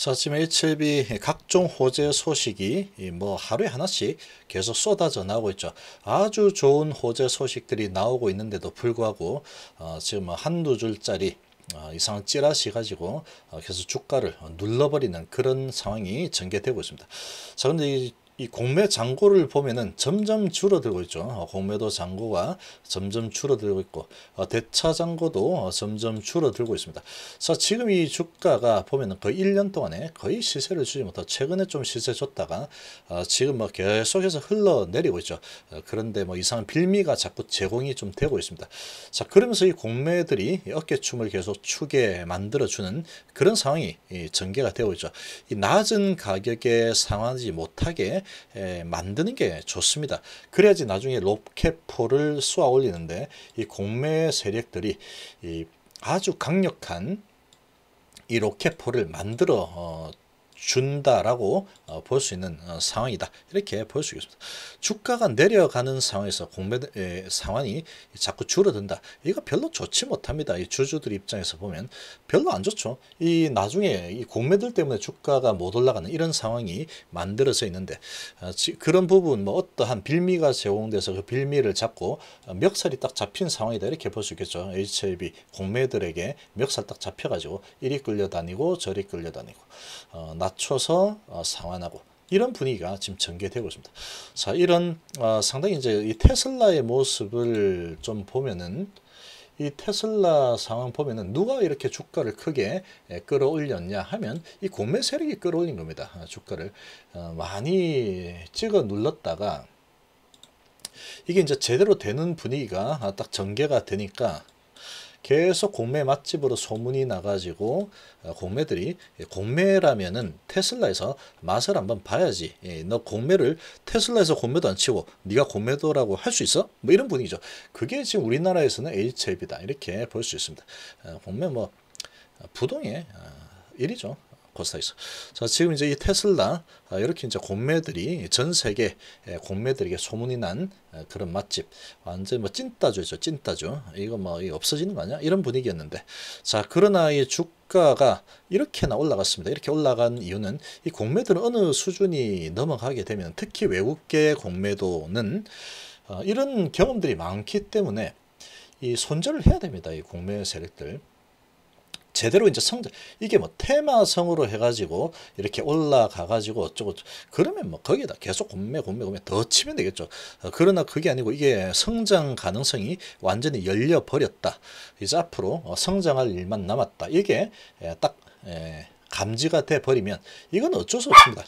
자, 지금 H7B 각종 호재 소식이 뭐 하루에 하나씩 계속 쏟아져 나오고 있죠. 아주 좋은 호재 소식들이 나오고 있는데도 불구하고 어, 지금 한두 줄짜리 어, 이상한 찌라시 가지고 어, 계속 주가를 눌러버리는 그런 상황이 전개되고 있습니다. 자, 근데 이이 공매 잔고를 보면은 점점 줄어들고 있죠. 어, 공매도 잔고가 점점 줄어들고 있고 어, 대차 잔고도 어, 점점 줄어들고 있습니다. 자, 지금 이 주가가 보면은 거의 1년 동안에 거의 시세를 주지 못하고 최근에 좀 시세 줬다가 지금 뭐 계속해서 흘러내리고 있죠. 그런데 뭐 이상한 빌미가 자꾸 제공이 좀 되고 있습니다. 자, 그러면서 이 공매들이 어깨춤을 계속 추게 만들어주는 그런 상황이 전개가 되고 있죠. 이 낮은 가격에 상하지 못하게 예, 만드는 게 좋습니다. 그래야지 나중에 로켓포를 쏘아 올리는데 이 공매 세력들이 아주 강력한 이 로켓포를 만들어 어, 준다라고 어, 볼수 있는 어, 상황이다. 이렇게 볼 수 있습니다. 주가가 내려가는 상황에서 공매 상황이 자꾸 줄어든다. 이거 별로 좋지 못합니다. 이 주주들 입장에서 보면 별로 안 좋죠. 이 나중에 이 공매들 때문에 주가가 못 올라가는 이런 상황이 만들어져 있는데 어, 그런 부분 뭐 어떠한 빌미가 제공돼서 그 빌미를 잡고 멱살이 딱 잡힌 상황이다. 이렇게 볼 수 있겠죠. HLB 공매들에게 멱살 딱 잡혀가지고 이리 끌려다니고 저리 끌려다니고 어, 맞춰서 어, 상환하고 이런 분위기가 지금 전개되고 있습니다. 자, 이런 어, 상당히 이제 이 테슬라의 모습을 좀 보면은 이 테슬라 상황 보면은 누가 이렇게 주가를 크게 예, 끌어올렸냐 하면 이 공매 세력이 끌어올린 겁니다. 아, 주가를 어, 많이 찍어 눌렀다가 이게 이제 제대로 되는 분위기가 딱 전개가 되니까 계속 공매 맛집으로 소문이 나가지고 어, 공매들이 예, 공매라면은 테슬라에서 맛을 한번 봐야지. 예, 너 공매를 테슬라에서 공매도 안 치고 네가 공매도라고 할 수 있어? 뭐 이런 분위기죠. 그게 지금 우리나라에서는 HLB다 이렇게 볼 수 있습니다. 어, 공매 뭐 어, 부동의 일이죠. 코스닥에서. 자, 지금 이제 이 테슬라 아, 이렇게 이제 공매들이 전 세계 공매들에게 소문이 난 그런 맛집 완전 뭐 찐따주죠 찐따주 이거 뭐 없어지는 거 아니야 이런 분위기였는데 자 그러나 이 주가가 이렇게나 올라갔습니다 이렇게 올라간 이유는 이 공매들은 어느 수준이 넘어가게 되면 특히 외국계 공매도는 어, 이런 경험들이 많기 때문에 이 손절을 해야 됩니다 이 공매 세력들 제대로 이제 성 이게 뭐 테마성으로 해가지고 이렇게 올라가가지고 어쩌고 그러면 뭐 거기다 계속 곰매 곰매 곰매 더 치면 되겠죠. 어, 그러나 그게 아니고 이게 성장 가능성이 완전히 열려 버렸다. 이제 앞으로 어, 성장할 일만 남았다. 이게 딱 감지가 돼 버리면 이건 어쩔 수 없습니다.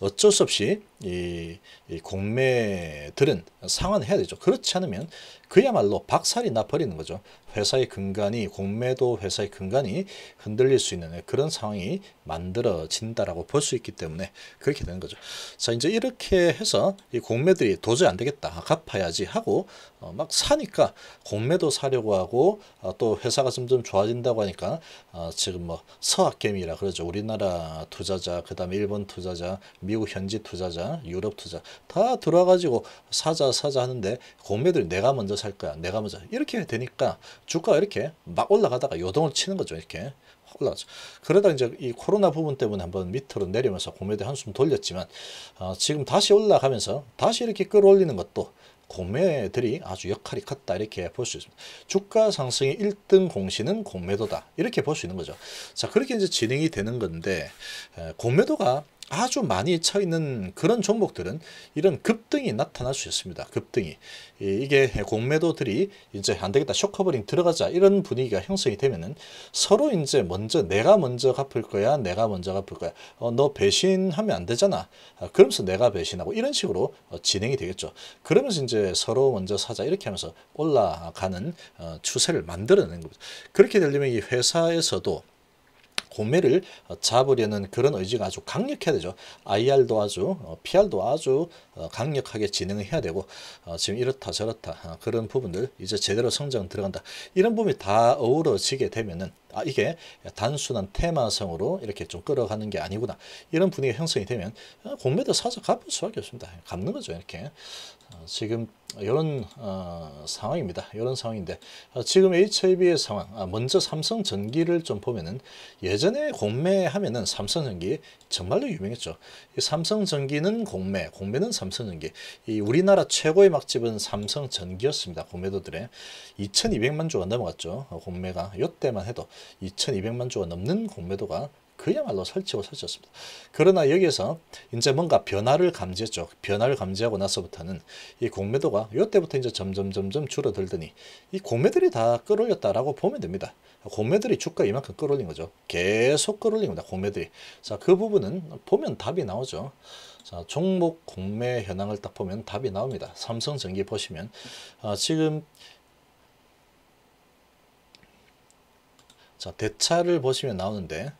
어쩔 수 없이 이, 이 공매들은 상환해야 되죠. 그렇지 않으면 그야말로 박살이 나버리는 거죠. 회사의 근간이 공매도 회사의 근간이 흔들릴 수 있는 그런 상황이 만들어진다라고 볼 수 있기 때문에 그렇게 되는 거죠. 자 이제 이렇게 해서 이 공매들이 도저히 안 되겠다 갚아야지 하고 어, 막 사니까 공매도 사려고 하고 어, 또 회사가 점점 좋아진다고 하니까 어, 지금 뭐 서학개미라 그러죠. 우리나라 투자자 그 다음에 일본 투자자 미국 현지 투자자 유럽 투자 다 들어와가지고 사자 사자 하는데 공매들 내가 먼저 살 거야, 내가 먼저 이렇게 되니까 주가가 이렇게 막 올라가다가 요동을 치는 거죠 이렇게 올라가죠. 그러다 이제 이 코로나 부분 때문에 한번 밑으로 내리면서 공매들 한숨 돌렸지만 어, 지금 다시 올라가면서 다시 이렇게 끌어올리는 것도 공매들이 아주 역할이 컸다 이렇게 볼 수 있습니다. 주가 상승의 1등 공신은 공매도다 이렇게 볼 수 있는 거죠. 자 그렇게 이제 진행이 되는 건데 공매도가 아주 많이 쳐 있는 그런 종목들은 이런 급등이 나타날 수 있습니다. 급등이 이게 공매도들이 이제 안 되겠다 쇼커버링 들어가자 이런 분위기가 형성이 되면은 서로 이제 먼저 내가 먼저 갚을 거야 내가 먼저 갚을 거야 어, 너 배신하면 안 되잖아 아, 그러면서 내가 배신하고 이런 식으로 어, 진행이 되겠죠. 그러면서 이제 서로 먼저 사자 이렇게 하면서 올라가는 어, 추세를 만들어내는 겁니다. 그렇게 되려면 이 회사에서도 도매를 어, 잡으려는 그런 의지가 아주 강력해야 되죠. IR도 아주 PR도 어, 아주 어, 강력하게 진행을 해야 되고 지금 이렇다 저렇다 그런 부분들 이제 제대로 성장 들어간다 이런 부분이 다 어우러지게 되면은 아 이게 단순한 테마성으로 이렇게 좀 끌어가는 게 아니구나 이런 분위기 형성이 되면 공매도 사서 갚을 수밖에 없습니다. 갚는 거죠 이렇게 어, 지금 이런 어, 상황입니다. 이런 상황인데 어, 지금 HIV의 상황 아, 먼저 삼성전기를 좀 보면은 예전에 공매하면은 삼성전기 정말로 유명했죠. 삼성전기는 공매, 공매는 삼성전기. 이 우리나라 최고의 막집은 삼성전기였습니다. 공매도들의 2,200만 주가 넘어갔죠. 어, 공매가 이때만 해도 2,200만 주가 넘는 공매도가 그야말로 설치고 설치였습니다. 그러나 여기에서 이제 뭔가 변화를 감지했죠. 변화를 감지하고 나서부터는 이 공매도가 이때부터 이제 점점 점점 줄어들더니 이 공매들이 다 끌어올렸다라고 보면 됩니다. 공매들이 주가 이만큼 끌어올린 거죠. 계속 끌어올린 겁니다. 공매들이. 자, 그 부분은 보면 답이 나오죠. 자, 종목 공매 현황을 딱 보면 답이 나옵니다. 삼성전기 보시면 아, 지금 자 대차를 보시면 나오는데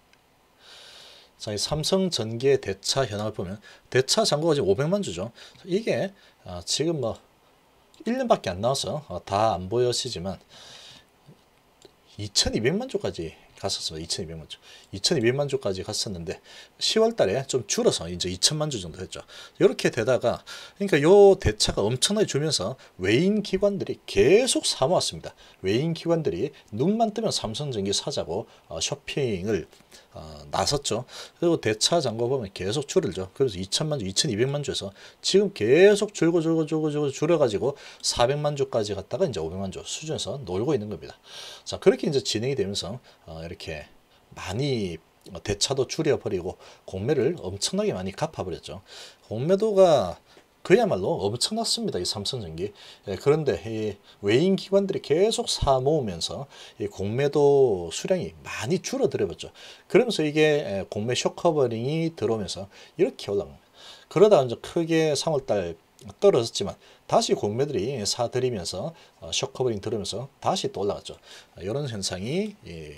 자, 이 삼성전기의 대차 현황을 보면 대차 잔고가 지금 500만 주죠. 이게 어, 지금 뭐 1년밖에 안 나와서 어, 다안 보여지지만 2200만 주까지 갔었어요. 2200만 주. 2200만 주까지 갔었는데 10월 달에 좀 줄어서 이제 2000만 주 정도 했죠. 이렇게 되다가 그러니까 요 대차가 엄청나게 줄면서 외인 기관들이 계속 사모았습니다. 외인 기관들이 눈만 뜨면 삼성전기 사자고 어, 쇼핑을 어, 나섰죠. 그리고 대차 잔고 보면 계속 줄을죠. 그래서 2천만 주, 2,200만 주에서 지금 계속 줄고 줄고 줄고 줄고 줄여가지고 400만 주까지 갔다가 이제 500만 주 수준에서 놀고 있는 겁니다. 자 그렇게 이제 진행이 되면서 어, 이렇게 많이 대차도 줄여버리고 공매를 엄청나게 많이 갚아버렸죠. 공매도가 그야말로 엄청났습니다. 이 삼성전기. 예, 그런데 이 외인 기관들이 계속 사 모으면서 이 공매도 수량이 많이 줄어들어죠 그러면서 이게 예, 공매 쇼커버링이 들어오면서 이렇게 올라갑니다. 그러다 이제 크게 3월달 떨어졌지만 다시 공매들이 사들이면서 어, 쇼커버링 들으면서 다시 또 올라갔죠. 이런 현상이 예,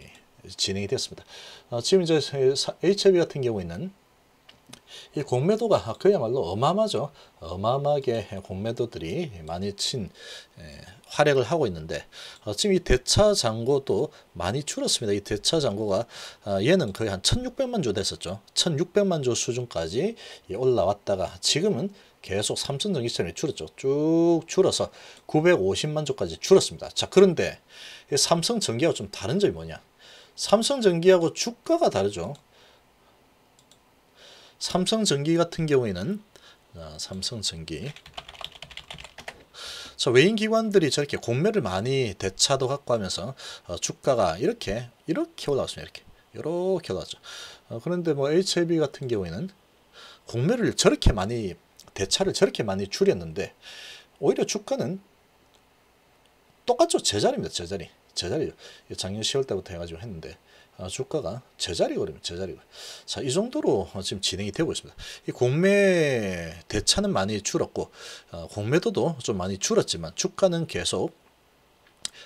진행이 됐습니다. 어, 지금 이제 HB 같은 경우에는 이 공매도가 그야말로 어마어마죠. 어마어마하게 공매도들이 많이 친 활약을 하고 있는데 어, 지금 이 대차 장고도 많이 줄었습니다. 이 대차 잔고가 아, 얘는 거의 한 1600만 조 됐었죠. 1600만 조 수준까지 올라왔다가 지금은 계속 삼천 전기시점이 줄었죠. 쭉 줄어서 950만 조까지 줄었습니다. 자 그런데 삼성전기하고 좀 다른 점이 뭐냐. 삼성전기하고 주가가 다르죠. 삼성전기 같은 경우에는 아, 삼성전기 자, 외인 기관들이 저렇게 공매를 많이 대차도 갖고 하면서 어, 주가가 이렇게 이렇게 올라왔습니다. 이렇게 이렇게 올라왔죠. 어, 그런데 뭐 HLB 같은 경우에는 공매를 저렇게 많이 대차를 저렇게 많이 줄였는데 오히려 주가는 똑같죠. 제자리입니다. 제자리. 제자리 작년 10월 때부터 해가지고 했는데 아, 주가가 제자리 걸음 저자리 걸 자, 이 정도로 어, 지금 진행이 되고 있습니다. 이 공매 대차는 많이 줄었고 어, 공매도도 좀 많이 줄었지만 주가는 계속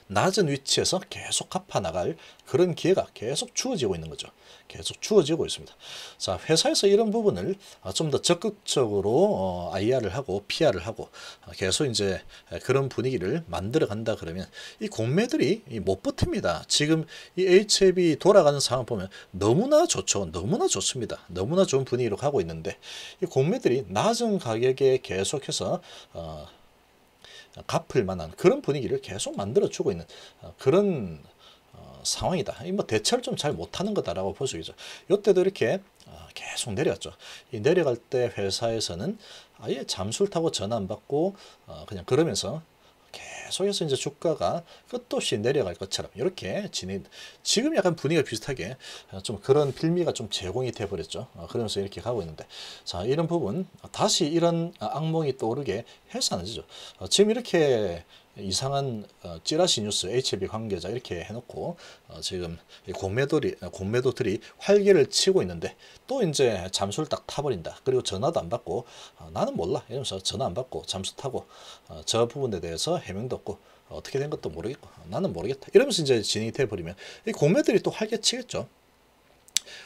낮은 위치에서 계속 갚아 나갈 그런 기회가 계속 주어지고 있는 거죠. 계속 주어지고 있습니다. 자, 회사에서 이런 부분을 어, 좀더 적극적으로 어, IR을 하고 PR을 하고 어, 계속 이제 그런 분위기를 만들어 간다 그러면 이 공매들이 못 버팁니다. 지금 이 HAB 돌아가는 상황 보면 너무나 좋죠. 너무나 좋습니다. 너무나 좋은 분위기로 가고 있는데 이 공매들이 낮은 가격에 계속해서 어, 갚을 만한 그런 분위기를 계속 만들어주고 있는 어, 그런 어, 상황이다. 뭐 대처를 좀 잘 못하는 거다라고 볼 수 있죠. 이때도 이렇게 어, 계속 내렸죠. 내려갈 때 회사에서는 아예 잠수를 타고 전화 안 받고 그냥 그러면서 계속해서 이제 주가가 끝도 없이 내려갈 것처럼 이렇게 진행 지금 약간 분위기가 비슷하게 어, 좀 그런 빌미가좀 제공이 돼 버렸죠. 어, 그러면서 이렇게 가고 있는데 자 이런 부분 다시 이런 악몽이 떠오르게 해서는 안 되죠. 어, 지금 이렇게 이상한 어, 찌라시 뉴스 HLB 관계자 이렇게 해놓고 어, 지금 공매도리, 어, 공매도들이 활기를 치고 있는데 또 이제 잠수를 딱 타버린다. 그리고 전화도 안 받고 나는 몰라 이러면서 전화 안 받고 잠수 타고 저 부분에 대해서 해명도 없고 어떻게 된 것도 모르겠고 나는 모르겠다 이러면서 이제 진행이 돼버리면 이 공매들이 또 활개치겠죠.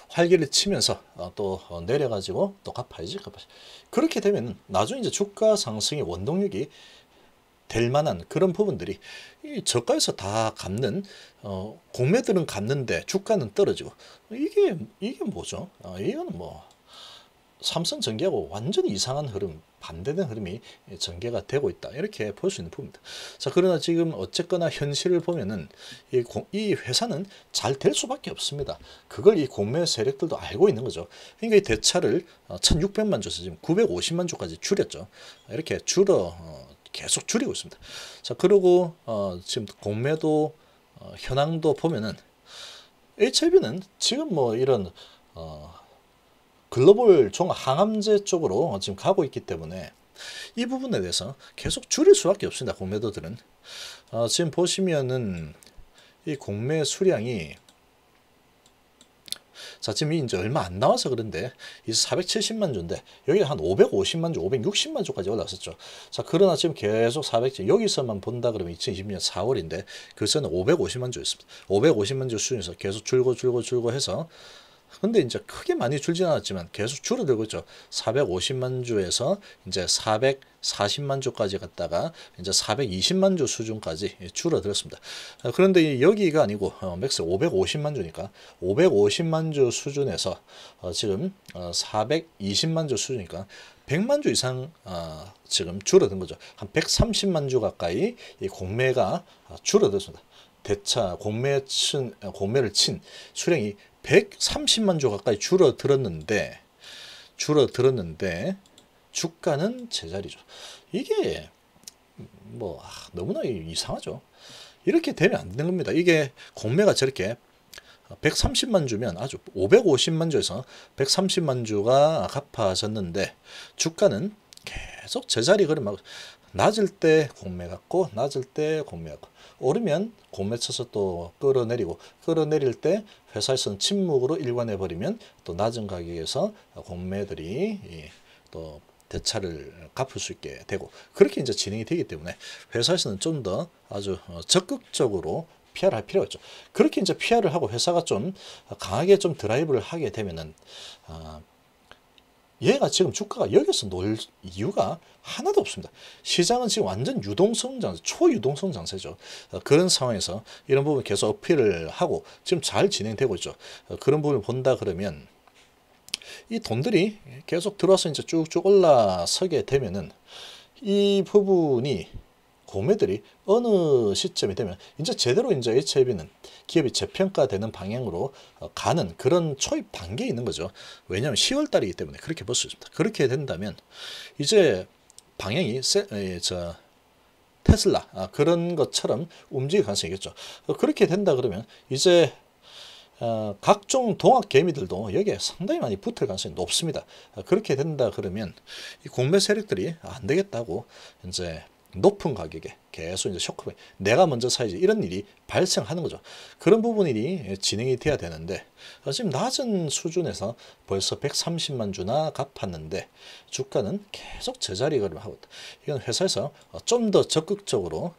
활기를 치면서 또 내려가지고 또 갚아야지 갚아야지 그렇게 되면 나중에 이제 주가 상승의 원동력이 될 만한 그런 부분들이 저가에서 다 갚는 어, 공매들은 갚는데 주가는 떨어지고 이게 이게 뭐죠? 어, 이거는 뭐 삼성전기하고 완전히 이상한 흐름 반대된 흐름이 전개가 되고 있다 이렇게 볼 수 있는 부분입니다. 자 그러나 지금 어쨌거나 현실을 보면은 이, 공, 이 회사는 잘 될 수밖에 없습니다. 그걸 이 공매 세력들도 알고 있는 거죠. 그러니까 이 대차를 1,600만 어, 주에서 지금 950만 주까지 줄였죠. 이렇게 줄어 어, 계속 줄이고 있습니다. 자, 그리고 어, 지금 공매도 어, 현황도 보면은 HIV는 지금 뭐 이런 어, 글로벌 종 항암제 쪽으로 지금 가고 있기 때문에 이 부분에 대해서 계속 줄일 수밖에 없습니다. 공매도들은 어, 지금 보시면은 이 공매 수량이 자 지금 이제 얼마 안 나와서 그런데 이 470만 주인데 여기 한 550만 주, 560만 주까지 올랐었죠. 자 그러나 지금 계속 470 여기서만 본다 그러면 2020년 4월인데 그전에 550만 주였습니다. 550만 주 수준에서 계속 줄고 줄고 줄고 해서 근데 이제 크게 많이 줄진 않았지만 계속 줄어들고 있죠. 450만 주에서 이제 440만 주까지 갔다가 이제 420만 주 수준까지 줄어들었습니다. 그런데 여기가 아니고 어, 맥스 550만 주니까 550만 주 수준에서 어, 지금 420만 어, 주 수준이니까 100만 주 이상 지금 줄어든 거죠. 한 130만 주 가까이 이 공매가 줄어들었습니다. 대차 공매친 공매를 친 수량이 130만 주 가까이 줄어들었는데 줄어들었는데 주가는 제자리죠. 이게 뭐 아, 너무나 이상하죠. 이렇게 되면 안 되는 겁니다. 이게 공매가 저렇게 130만 주면 아주 550만 주에서 130만 주가 갚아졌는데 주가는 계속 제자리 걸음하고 낮을 때 공매 갖고 낮을 때 공매 갖고 오르면 공매 쳐서 또 끌어내리고 끌어내릴 때 회사에서는 침묵으로 일관해 버리면 또 낮은 가격에서 공매들이 예, 또 대차를 갚을 수 있게 되고 그렇게 이제 진행이 되기 때문에 회사에서는 좀 더 아주 어, 적극적으로 피 r 을할 필요가 있죠. 그렇게 이제 피 r 을 하고 회사가 좀 강하게 좀 드라이브를 하게 되면은 어, 얘가 지금 주가가 여기서 놀 이유가 하나도 없습니다. 시장은 지금 완전 유동성 장세, 초유동성 장세죠. 어, 그런 상황에서 이런 부분 계속 어필을 하고 지금 잘 진행되고 있죠. 어, 그런 부분을 본다 그러면 이 돈들이 계속 들어와서 이제 쭉쭉 올라서게 되면은 이 부분이 고매들이 어느 시점이 되면 이제 제대로 이제 HIV는 기업이 재평가되는 방향으로 어, 가는 그런 초입 단계에 있는 거죠. 왜냐하면 10월 달이기 때문에 그렇게 볼 수 있습니다. 그렇게 된다면 이제 방향이 세, 에, 저, 테슬라 아, 그런 것처럼 움직일 가능성이겠죠. 있 어, 그렇게 된다 그러면 이제 어, 각종 동학 개미들도 여기에 상당히 많이 붙을 가능성이 높습니다. 어, 그렇게 된다 그러면 이 공매 세력들이 아, 안 되겠다고 이제 높은 가격에 계속 이제 쇼크가 내가 먼저 사야지 이런 일이 발생하는 거죠. 그런 부분이 진행이 돼야 되는데 지금 낮은 수준에서 벌써 130만 주나 갚았는데 주가는 계속 제자리 걸음하고 있다. 이건 회사에서 좀 더 적극적으로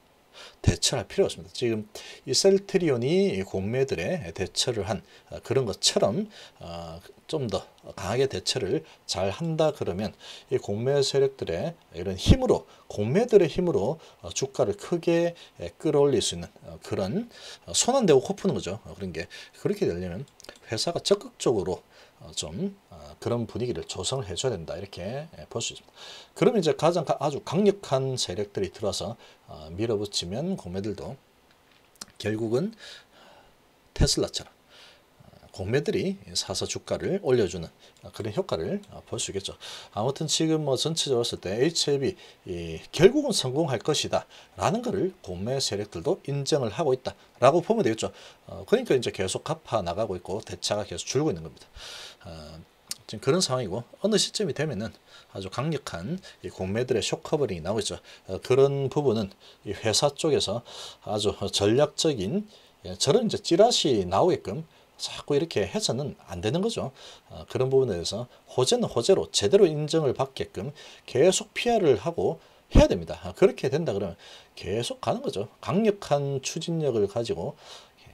대처할 필요 없습니다. 지금 이 셀트리온이 공매들의 대처를 한 아, 그런 것처럼 아, 좀더 강하게 대처를 잘 한다 그러면 이 공매 세력들의 이런 힘으로 공매들의 힘으로 어, 주가를 크게 끌어올릴 수 있는 어, 그런 손안 대고 코 푸는 거죠. 어, 그런 게 그렇게 되려면 회사가 적극적으로 어, 좀 어, 그런 분위기를 조성을 해줘야 된다 이렇게 예, 볼수 있습니다. 그럼 이제 가장 아주 강력한 세력들이 들어서 어, 밀어붙이면 공매들도 결국은 테슬라처럼 공매들이 사서 주가를 올려주는 그런 효과를 볼 수 있겠죠. 아무튼 지금 뭐 전체적으로 봤을 때 HLB 결국은 성공할 것이다 라는 것을 공매 세력들도 인정을 하고 있다 라고 보면 되겠죠. 어, 그러니까 이제 계속 갚아 나가고 있고 대차가 계속 줄고 있는 겁니다. 어, 지금 그런 상황이고 어느 시점이 되면은 아주 강력한 이 공매들의 쇼커버링이 나오고 있죠. 어, 그런 부분은 이 회사 쪽에서 아주 전략적인 예, 저런 이제 찌라시 나오게끔 자꾸 이렇게 해서는 안 되는 거죠. 어, 그런 부분에 대해서 호재는 호재로 제대로 인정을 받게끔 계속 피하를 하고 해야 됩니다. 아, 그렇게 된다 그러면 계속 가는 거죠. 강력한 추진력을 가지고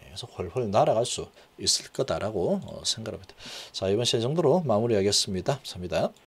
계속 훨훨 날아갈 수 있을 거다라고 어, 생각합니다. 자 이번 시간 정도로 마무리하겠습니다. 감사합니다.